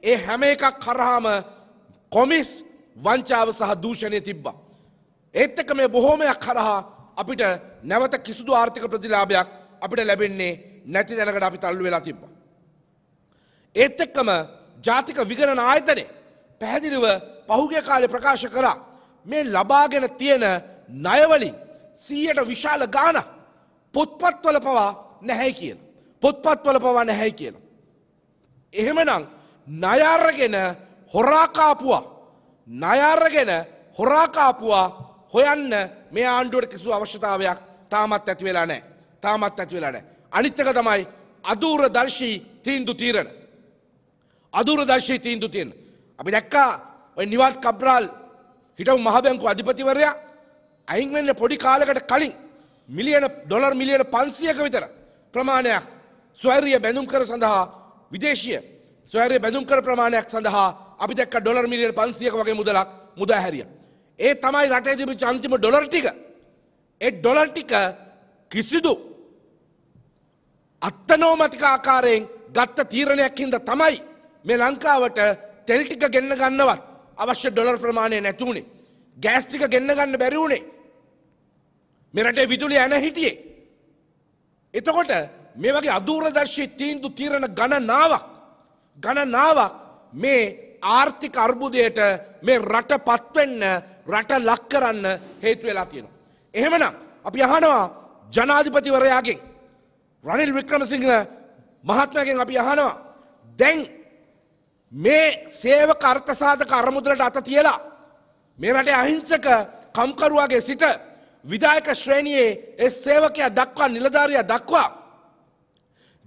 ඒ හැම එකක් කරහාම කොමිස් වංචාව සහ දූෂණය තිබ්බා. ඒත් එක මේ බොහෝමයක් කරහා අපිට නැවත කිසිදු ආර්ථික ප්‍රතිලාභයක් අපිට ලැබෙන්නේ නැති දැනකට අපි තල්ලු වෙලා තිබ්බා. ඒත් එක්කම ජාතික විගණන ආයතනය පැහැදිලිව පහුගේ කාලේ ප්‍රකාශ කරා මේ ලබාගෙන තියෙන ණයවලින් 100ට විශාල ගාණ පොත්පත්වල පවා නැහැ කියන. පොත්පත්වල පවා නැහැ කියන. එහෙමනම් ණය අරගෙන හොරා කාපුවා ණය අරගෙන හොරා කාපුවා හොයන්න මේ ආණ්ඩුවට කිසිදු අවශ්‍යතාවයක් තාමත් ඇති වෙලා නැහැ. තාමත් ඇති වෙලා නැහැ. අනිත් එක තමයි අදූරදර්ශී තීන්දුව తీරන. අදූරදර්ශී තීන්දුව తీරන. අපි දැක්කා ඔය නිවාත් කබ්‍රාල් හිටපු මහබැංකු අධිපතිවරයා අයින් වෙන්න පොඩි කාලයකට කලින් මිලියන ඩොලර් මිලියන 500ක විතර ප්‍රමාණයක් ස්වෛරීය බැඳුම් කර සඳහා විදේශීය ස්වෛරීය බැඳුම් කර ප්‍රමාණයක් සඳහා අපි දැක්ක ඩොලර් මිලියන 500ක වගේ මුදලක් මුදා හැරියා. ඒ තමයි රටේ තිබිච්ච අන්තිම ඩොලර් ටික. ඒ ඩොලර් ටික කිසිදු අත්තනෝමතික ආකාරයෙන් ගත්ත තීරණයක් හින්දා තමයි මේ ලංකාවට තෙල්ටික ගෙන්න්න ගන්නවත් අවශ්‍ය ඩොලර් ප්‍රමාණය නැතුවුණේ. ගෑස්ටික ගෙන්න්න ගන්න බැරිවුණේ. මෙරටේ විදුලි ඇන හිටියේ. එතකොට මේ වගේ අදූරදර්ශී තීන්දු තීරණ ගණනාවක් ගණනාවක් මේ ආර්ථික අර්බුදයට මේ රට පත්වෙන්න රට ලක් කරන්න හේතු වෙලා තියෙනවා. එහෙමනම් අපි අහනවා ජනාධිපතිවරයාගෙන් රනිල් වික්‍රමසිංහ මහත්මයගෙන් අපි අහනවා දැන් මේ සේවක අර්ථ සාධක අරමුදලට අත තියලා මේ රටේ අහිංසක කම්කරුවාගේ සිට විධායක ශ්‍රේණියේ ඒ සේවකයා දක්වා නිලධාරියා දක්වා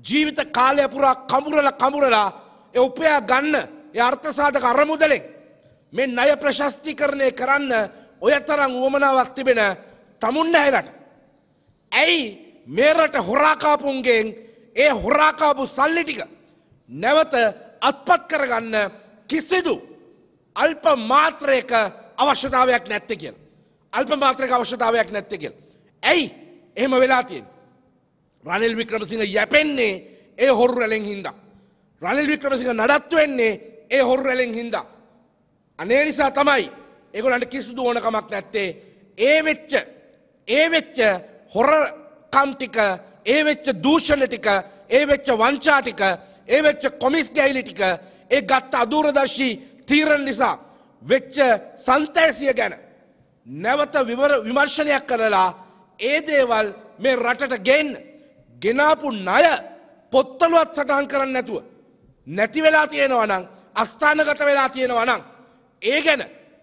ජීවිත කාලය පුරා කඹරලා කඹරලා ඒ උපයා ගන්න ඒ අර්ථ සාධක අරමුදලෙන් මේ ණය ප්‍රශස්තිකරණය කරන්න ඔය තරම් උවමනාවක් තිබෙන තමුන් නැහැලට ඇයි මේ රට හොරාකාපුන්ගෙන් ඒ හොරාකාපු සල්ලි ටික නැවත අත්පත් කරගන්න කිසිදු අල්ප මාත්‍රයක අවශ්‍යතාවයක් නැත්ත කියල. අල්ප මාත්‍රක අවශ්‍යතාවයක් නැත්ත කියල. ඇයි එහෙම වෙලා තියෙන්. රනිල් වික්‍රමසිංහ යැපෙන්නේ ඒ හොරු රැලෙන් හින්දා. රනිල් වික්‍රමසිංහ නඩත්තුවෙන්නේ ඒ හොරු රැලෙන් හින්දා. අනේ නිසා තමයි ඒගොලන්ට කිසිදු ඕනකමක් නැත්තේ ඒ වෙච්ච ඒ වෙච්ච හොර කම්ටික ඒ වෙච්ච දූෂණ ටික ඒ වෙච්ච වංචා ටික ඒ වෙච්ච කොමිස් ගැහිලි ටික ඒ ගත්ත අදූරදර්ශී තීරණ නිසා වෙච්ච සන්තෑසිය ගැන නැවත විමර්ශනයක් කරලා ඒ දේවල් මේ රටට ගෙන්න ගෙනාපු ණය පොත්තලුවත් සටහන් කරන්න නැතුව නැති වෙලා තියෙනවා නම් අස්ථානගත වෙලා තියෙනවා නම් ඒ ගැන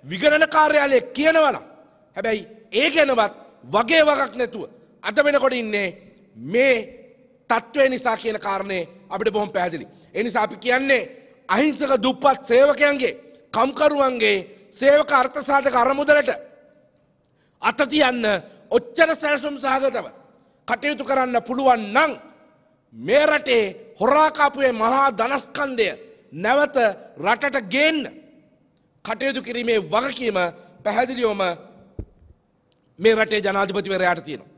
විගණන කාර්යාලය කියනවා නම් හැබැයි ඒ ගැනවත් වගේ වගක් නැතුව අද වෙනකොට ඉන්නේ මේ තත්ත්වය නිසා කියන කාරණය අපිට බොහොම පැහැදිලි. එනිසා අපි කියන්නේ අහිංසක දුප්පත් සේවකයන්ගේ කම්කරුවන්ගේ සේවක අර්ථසාධක අරමුදලට අත තියන්න ඔච්චර සැලසුම් සහගතව කටයුතු කරන්න පුළුවන් නම් මේ රටේ හොරාකාපුවේ මහා ධනස්කන්දය නැවත රටට ගේන්න කටයුතු කිරීමේ වගකීම පැහැදිලියෝම මේ රටේ ජනාධිපතිවරයාට තියෙනවා.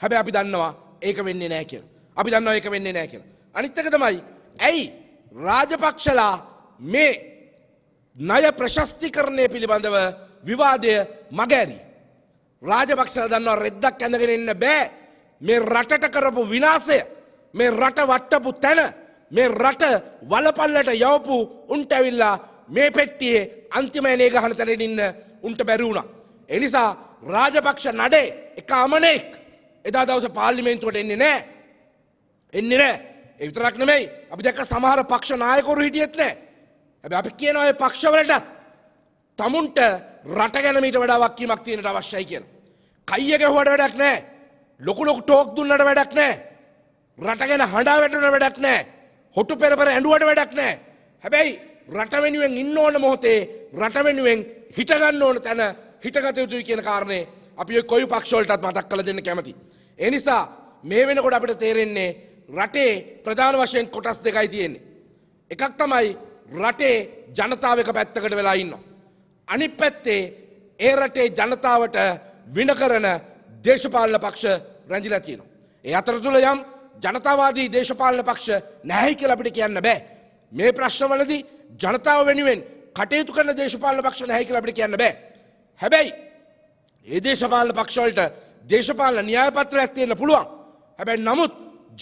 හැබැ අපි දන්නවා ඒක වෙන්නේ නෑ කියලා. අපි දන්න ඒක වෙන්නේ නෑ කියලා. අනිත්තක තමයි ඇයි රාජපක්ෂලා මේ ණය ප්‍රශස්තිකරණය පිළිබඳව විවාදය මගෑරී. රාජපක්ෂලා දන්නවා රෙද්දක් ඇඳගෙන ඉන්න බෑ මේ රටට කරපු විනාශය මේ රට වට්ටපු තැන මේ රට වලපල්ලට යවපු උන්ට ඇවිල්ලා මේ පෙට්ටියේ අන්තිමයනේ ගහන තැනට ඉන්න උන්ට බැරි වුණා. එනිසා රාජපක්ෂ නඩේ එක අමනෙක් එදා දවස පාර්ලිමේන්තුවට එන්නේ නෑ එන්නේ නෑ ඒ විතරක් නෙමෙයි අපි දැක්ක සමහර පක්ෂ නායකවරු හිටියෙත් නෑ හැබැයි අපි කියනවා ඒ පක්ෂවලටත් තමුන්ට රට ගැන මීට වඩා වක්කීමක් තියෙනට අවශ්‍යයි කියලා. කයිය ගැහුවට වැඩක් නෑ ලොකු ලොකු ටෝක් දුන්නට වැඩක් නෑ රට ගැන හඬා වැටුණ වැඩක් නෑ හොටු පෙරපර ඇඬුවට වැඩක් නෑ හැබැයි රට වෙනුවෙන් ඉන්න ඕන මොහොතේ රට වෙනුවෙන් හිටගන්න ඕන තැන හිටගත යුතුයි කියන කාරණේ අපි කොයි පක්ෂවලටත් මතක් කළ දෙන්න කැමති. එනිසා මේ වෙනකොට අපිට තේරෙන්නේ රටේ ප්‍රධාන වශයෙන් කොටස් දෙකයි තියෙන්නේ. එකක් තමයි රටේ ජනතාව එක පැත්තකට වෙලා ඉන්නවා. අනිත් පැත්තේ ඒ රටේ ජනතාවට වින කරන දේශපාලන පක්ෂ රැඳිලා තියෙනවා. ඒ අතරතුර යම් ජනතාවාදී දේශපාලන පක්ෂ නැහැ කියලා අපිට කියන්න බෑ. මේ ප්‍රශ්නවලදී ජනතාව වෙනුවෙන් කටයුතු කරන දේශපාලන පක්ෂ නැහැ කියලා අපිට කියන්න බෑ. හැබැයි ඒ දේශපාලන පක්ෂවලට දේශපාලන න්‍යාය පත්‍රයක් තියෙන්න පුළුවන්. හැබැයි නමුත්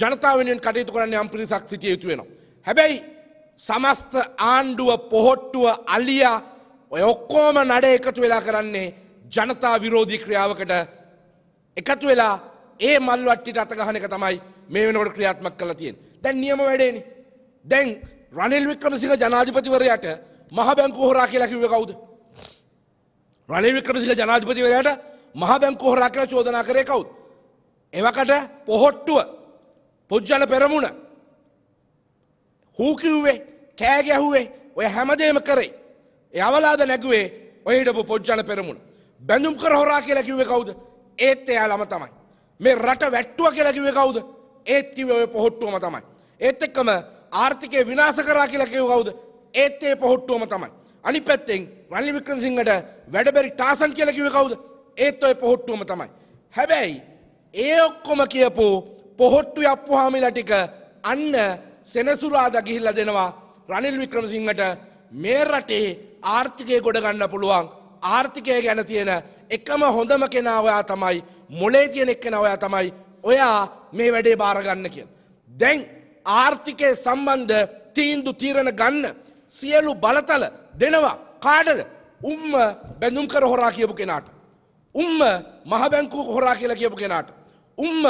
ජනතාවෙන් කටයුතු කරන්න යම් පිරිසක් සිටිය යුතු වෙනවා. හැබැයි සමස්ත ආණ්ඩුව පොහොට්ටුව අලියා ඔය ඔක්කෝම නඩ එකතු වෙලා කරන්නේ ජනතා විරෝධී ක්‍රියාවකට එකතු වෙලා ඒ මල්වට්ටිට අතගහන එක තමයි මේ වෙනකොට ක්‍රියාත්මක් කරලා තියෙන්නේ. දැන් නියම වැඩේනේ. දැන් රනිල් වික්‍රමසිංහ ජනාධිපතිවරයාට මහ බැංකු හොරා කියලා කිව්වේ කවුද? රනිල් වික්‍රමසිංහ ජනාධිපතිවරයාට මහ බැංකු හොරා කියලා චෝදනා කරේ කවුද? එවකට පොහොට්ටුව පොජ්ජල පෙරමුණ හූකිව්වේ කෑගැහුවේ ඔය හැමදේම කරේ. යවලාද නැගුවේ ඔයහිටපු පොජ්ජල පෙරමුණ. බැඳුම් කර හොරා කියලා කිව්වේ කවුද? ඒත් එයා ළම තමයි. මේ රට වැට්ටුව කියලා කිව්වේ කවුද? ඒත් කිව්වේ ඔය පොහොට්ටුවම තමයි. ඒත් එක්කම ආර්ථිකය විනාශ කරා කියලා කිව්වේ කවුද? ඒත් ඒ පොහොට්ටුවම තමයි. අනිත් පැත්තෙන් රනිල් වික්‍රමසිංහට වැඩබරි ටාසන් කියලා කිව්වේ කවුද? ඒත් ඔය පොහොට්ටුවම තමයි. හැබැයි ඒ ඔක්කොම කියපෝ පොහොට්ටු අප්පුහාමිල ටික අන්න සෙනසුරාද ගිහිල්ල දෙනවා රනිල් වික්‍රමසිංහට මේ රටේ ආර්ථිකය ගොඩගන්න පුළුවන් ආර්ථිකය ගැන තියෙන එකම හොඳම කෙනා ඔයා තමයි මොලේ තියෙන එක් කෙනා ඔයා තමයි ඔයා මේ වැඩේ බාරගන්න කියන. දැන් ආර්ථිකය සම්බන්ධ තීන්දු තීරණ ගන්න සියලු බලතල දෙනවා කාටද උම්ම බැඳුම් කර හොරා කියපු කෙනාට. උම්ම මහබැංකු හොරා කියලා කියපු කෙනාට. උම්ම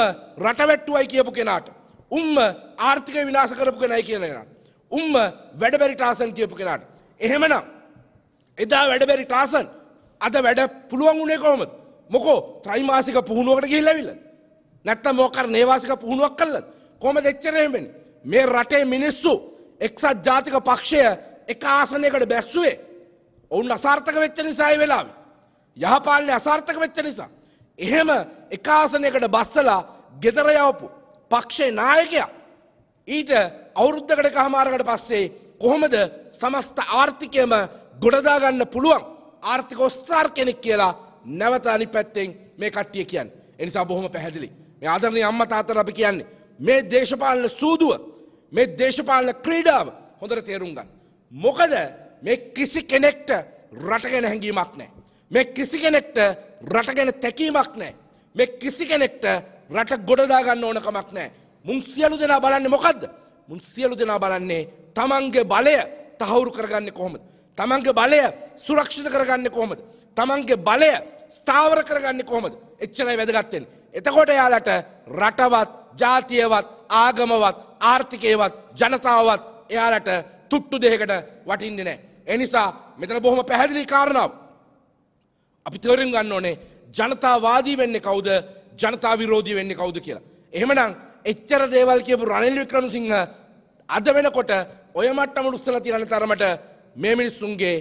රටවැට්ටුවයි කියපු කෙනාට. උම්ම ආර්ථික විනාශ කරපු කෙනයි කියන කෙනාට. උම්ම වැඩබැරි ටාසන් කියපු කෙනාට. එහෙමනම් එදා වැඩබැරි ටාසන් අද වැඩ පුළුවන් වුණේ කොහොමද? මොකෝ ත්‍රයිමාසික පුහුණුවකට ගිහිල්ලාවිල. නැත්තම් මොකක් නේවාසික පුහුණුවක් කළාද? කොහොමද එච්චර එහෙම වෙන්නේ? මේ රටේ මිනිස්සු එක්සත් ජාතික පක්ෂය එක ආසනයකට බැස්සුවේ. ඔවුන් අසාර්ථක වෙච්ච නිසා ඒ වෙලාවේ. යහපාලනය අසාර්ථක වෙච්ච නිසා. එහෙම එකාසනයකට බස්සලා ගෙදර යවපු පක්ෂේ නායකයා ඊට අවුරුද්ධකට කහමාරකට පස්සේ කොහොමද සමස්ත ආර්ථිකයම ගොඩදාගන්න පුළුවන් ආර්ථික ඔස්ත්‍රාර් කෙනෙක් කියලා නැවත අනි පැත්තෙන් මේ කට්ටිය කියන්න. එනිසා බොහොම පැහැදිලි. මේ ආදරණය අම්ම තාතර අපි කියන්නේ. මේ දේශපාලන සූදුව මේ දේශපාලන ක්‍රීඩාව හොඳට තේරුම් ගන්න. මොකද මේ කිසි කෙනෙක්ට රටගෙන හැඟීමක් නෑ. මේ කිසි කෙනෙක්ට රට ගැන තැකීමක් නෑ. මේ කිසි කෙනෙක්ට රට ගොඩදා ගන්න ඕන කමක් නෑ. මුන් සියලු දෙනා බලන්නේ මොකද්ද? මුන් සියලු දෙනා බලන්නේ තමන්ගේ බලය තහවුරු කරගන්නේ කොහොමද? තමන්ගේ බලය සුරක්ෂිත කරගන්නේ කොහොමද? තමන්ගේ බලය ස්ථාවර කරගන්නේ කොහොමද? එච්චරයි වැදගත් වෙන්නේ. එතකොට යාලට රටවත්, ජාතියවත්, ආගමවත්, ආර්ථිකයවත්, ජනතාවවත් එයාලට තුට්ටු දෙයකට වටින්නේ නැහැ. ඒ නිසා මෙතන බොහොම පැහැදිලි කාරණාවක්. අපි තේරුම් ගන්න ඕනේ ජනතාවාදී වෙන්නේ කවුද ජනතා විරෝධී වෙන්නේ කවුද කියලා. එහෙමනම් එච්චර දේවල් කියපු රනිල් වික්‍රමසිංහ අද වෙනකොට ඔය මට්ටමට උස්සලා තියෙන තරමට මේ මිනිස්සුන්ගේ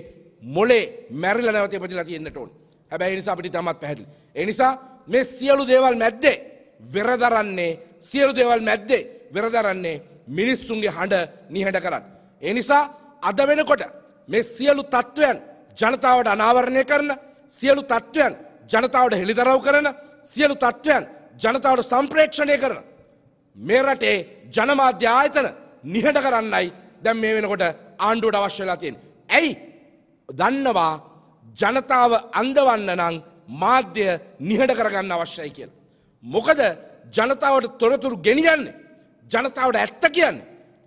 මොලේ මැරිලා නැවත ඉපදිලා තියෙන්නට ඕනේ. හැබැයි ඒ නිසා අපිට තමත් පැහැදිලි. ඒ නිසා මේ සියලු දේවල් මැද්දේ වෙරදරන්නේ සියලු දේවල් මැද්දේ වෙරදරන්නේ මිනිස්සුන්ගේ හඬ නිහඬ කරන්න. ඒ නිසා අද වෙනකොට මේ සියලු තත්ත්වයන් ජනතාවට අනාවරණය කරන සියලු තත්ත්වයන් ජනතාවට හෙළිදරව් කරන සියලු තත්ත්වයන් ජනතාවට සම්ප්‍රේක්ෂණය කරන. මේ රටේ ජනමාධ්‍ය ආයතන නිහඬ කරන්නයි දැන් මේ වෙනකොට ආණ්ඩුවට අවශ්‍ය වෙලා තියෙන. ඇයි දන්නවා ජනතාව අන්දවන්න නම් මාධ්‍ය නිහඬ කරගන්න අවශ්‍යයි කියලා. මොකද ජනතාවට තොරතුරු ගෙනියන්නේ ජනතාවට ඇත්ත කියන්නේ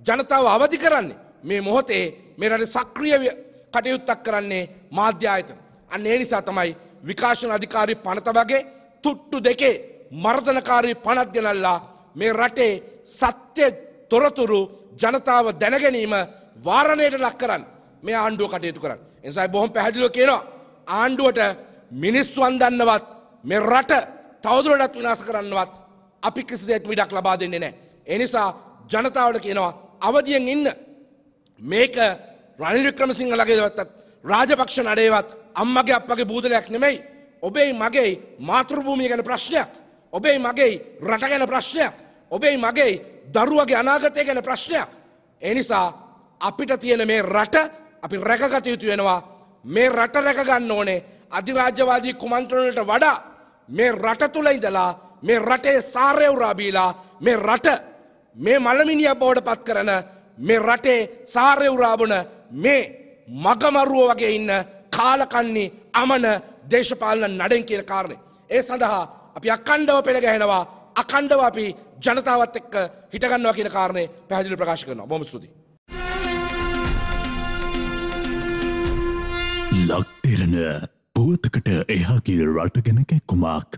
ජනතාව අවදි කරන්නේ මේ මොහොතේ මේ රට සක්‍රිය කටයුත්තක් කරන්නේ මාධ්‍ය ආයතන. අන්න ඒ නිසා තමයි විකාශන අධිකාරී පනත වගේ තුට්ටු දෙකේ මර්ධනකාරී පනත් ගෙනල්ලා මේ රටේ සත්‍ය තොරතුරු ජනතාව දැනගැනීම වාරණයට ලක් කරන්න මේ ආණ්ඩුව කටයුතු කරන්න. එනිසා බොහොම පැහැදිලිව කියනවා ආණ්ඩුවට මිනිස්සුන් දන්නවත් මේ රට තවදුරටත් විනාශ කරන්නවත් අපි කිසිසේත් මිඩක් ලබා දෙන්නේ නැහැ. ඒ නිසා ජනතාවට කියනවා අවදියෙන් ඉන්න මේක රනිල් වික්‍රමසිංහ ලගේවත් රාජපක්ෂ නඩේවත් අම්මගේ අපගේ බූදලයක් නෙමෙයි ඔබේ මගේ මාතෘභූමිය ගැන ප්‍රශ්නයක් ඔබේ මගේ රට ගැන ප්‍රශ්නයක් ඔබේ මගේ දරුවගේ අනාගතය ගැන ප්‍රශ්නයක් එනිසා අපිට තියෙන මේ රට අපි රැකගත යුතු වෙනවා මේ රට රැකගන්න ඕනේ අධිරාජ්‍යවාදී කුමන්ත්‍රණයට වඩා මේ රට තුල ඉඳලා මේ රටේ සාරය උරාබීලා මේ රට මේ මළමිනිය බවට පත් කරන මේ රටේ සාරය උරාබන මේ මගමරුව වගේ ඉන්න කාලකන්නේ අමන දේශපාලන නඩෙන් කියන කාරණය. ඒ සඳහා අපි අකණ්ඩව පෙළ ගැහෙනවා අකණ්ඩව අපි ජනතාවත් එක්ක හිටගන්නවා කියන කාරණය පැහදිලි ප්‍රකාශ කරනවා බොම ස්තුති. ලක්තිරණ පුවතකට එහා කිය රට ගැන කැක්කුමක්.